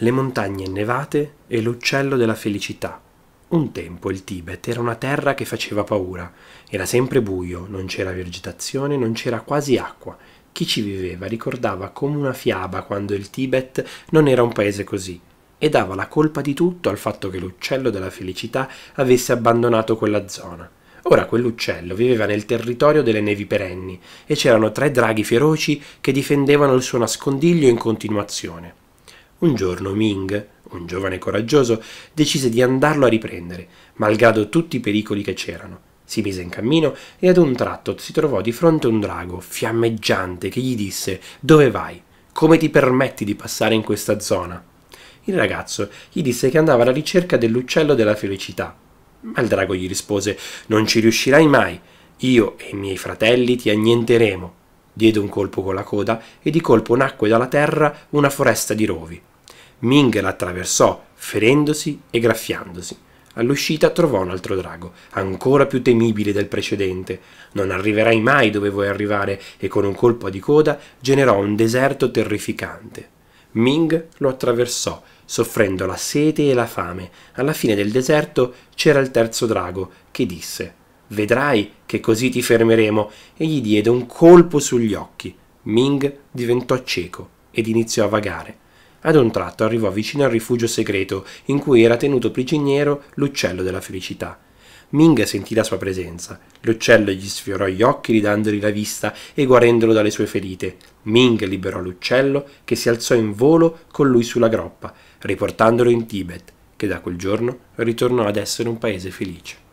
le montagne nevate e l'uccello della felicità. Un tempo il Tibet era una terra che faceva paura, era sempre buio, non c'era vegetazione, non c'era quasi acqua. Chi ci viveva ricordava come una fiaba quando il Tibet non era un paese così, e dava la colpa di tutto al fatto che l'uccello della felicità avesse abbandonato quella zona. Ora quell'uccello viveva nel territorio delle nevi perenni e c'erano tre draghi feroci che difendevano il suo nascondiglio in continuazione. Un giorno Ming, un giovane coraggioso, decise di andarlo a riprendere, malgrado tutti i pericoli che c'erano. Si mise in cammino e ad un tratto si trovò di fronte un drago fiammeggiante che gli disse Dove vai? Come ti permetti di passare in questa zona? Il ragazzo gli disse che andava alla ricerca dell'uccello della felicità. Ma il drago gli rispose Non ci riuscirai mai. Io e i miei fratelli ti annienteremo. Diede un colpo con la coda e di colpo nacque dalla terra una foresta di rovi. Ming la attraversò, ferendosi e graffiandosi. All'uscita trovò un altro drago, ancora più temibile del precedente. Non arriverai mai dove vuoi arrivare e con un colpo di coda generò un deserto terrificante. Ming lo attraversò, soffrendo la sete e la fame. Alla fine del deserto c'era il terzo drago, che disse Vedrai che così ti fermeremo, e gli diede un colpo sugli occhi. Ming diventò cieco ed iniziò a vagare. Ad un tratto arrivò vicino al rifugio segreto in cui era tenuto prigioniero l'uccello della felicità. Ming sentì la sua presenza. L'uccello gli sfiorò gli occhi ridandogli la vista e guarendolo dalle sue ferite. Ming liberò l'uccello che si alzò in volo con lui sulla groppa, riportandolo in Tibet, che da quel giorno ritornò ad essere un paese felice.